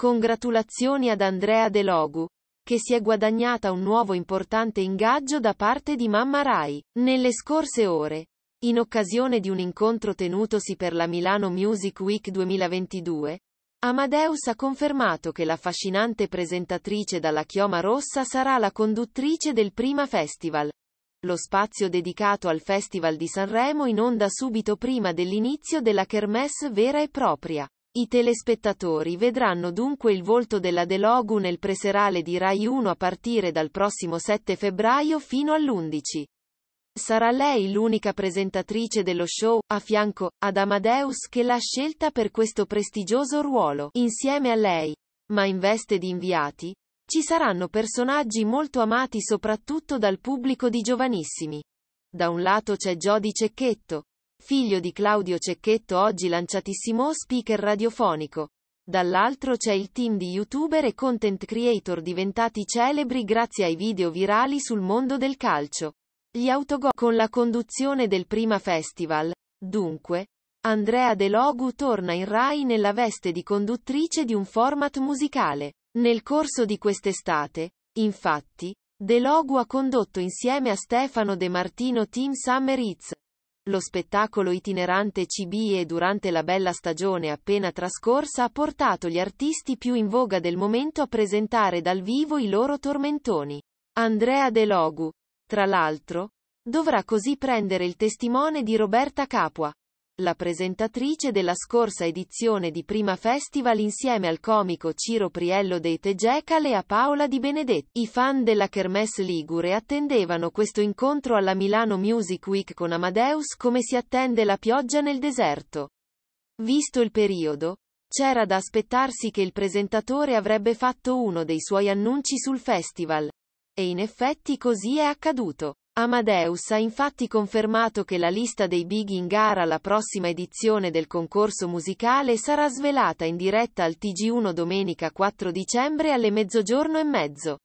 Congratulazioni ad Andrea De Logu, che si è guadagnata un nuovo importante ingaggio da parte di Mamma Rai. Nelle scorse ore, in occasione di un incontro tenutosi per la Milano Music Week 2022, Amadeus ha confermato che l'affascinante presentatrice dalla chioma rossa sarà la conduttrice del Prima Festival. Lo spazio dedicato al Festival di Sanremo in onda subito prima dell'inizio della kermesse vera e propria. I telespettatori vedranno dunque il volto della Delogu nel preserale di Rai 1 a partire dal prossimo 7 febbraio fino all'11. Sarà lei l'unica presentatrice dello show, a fianco ad Amadeus che l'ha scelta per questo prestigioso ruolo. Insieme a lei, ma in veste di inviati, ci saranno personaggi molto amati soprattutto dal pubblico di giovanissimi. Da un lato c'è Jody Cecchetto, figlio di Claudio Cecchetto oggi lanciatissimo speaker radiofonico. Dall'altro c'è il team di youtuber e content creator diventati celebri grazie ai video virali sul mondo del calcio. Gli autogol con la conduzione del prima festival. Dunque, Andrea De Logu torna in Rai nella veste di conduttrice di un format musicale. Nel corso di quest'estate, infatti, De Logu ha condotto insieme a Stefano De Martino Team Summer Eats. Lo spettacolo itinerante CBE durante la bella stagione appena trascorsa ha portato gli artisti più in voga del momento a presentare dal vivo i loro tormentoni. Andrea De Logu, tra l'altro, dovrà così prendere il testimone di Roberta Capua, la presentatrice della scorsa edizione di Prima Festival insieme al comico Ciro Priello dei Tegecale e a Paola Di Benedetti. I fan della Kermesse Ligure attendevano questo incontro alla Milano Music Week con Amadeus come si attende la pioggia nel deserto. Visto il periodo, c'era da aspettarsi che il presentatore avrebbe fatto uno dei suoi annunci sul festival. E in effetti così è accaduto. Amadeus ha infatti confermato che la lista dei big in gara alla prossima edizione del concorso musicale sarà svelata in diretta al TG1 domenica 4 dicembre alle mezzogiorno e mezzo.